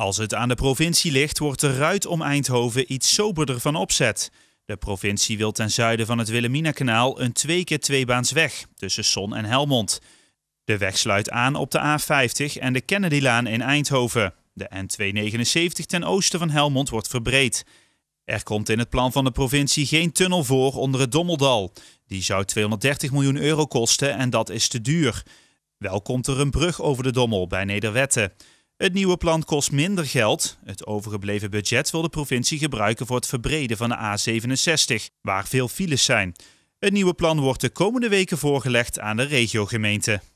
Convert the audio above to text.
Als het aan de provincie ligt, wordt de ruit om Eindhoven iets soberder van opzet. De provincie wil ten zuiden van het Wilhelmina-kanaal een twee keer 2 baans weg tussen Son en Helmond. De weg sluit aan op de A50 en de Kennedylaan in Eindhoven. De N279 ten oosten van Helmond wordt verbreed. Er komt in het plan van de provincie geen tunnel voor onder het Dommeldal. Die zou 230 miljoen euro kosten en dat is te duur. Wel komt er een brug over de Dommel bij Nederwetten. Het nieuwe plan kost minder geld. Het overgebleven budget wil de provincie gebruiken voor het verbreden van de A67, waar veel files zijn. Het nieuwe plan wordt de komende weken voorgelegd aan de regiogemeente.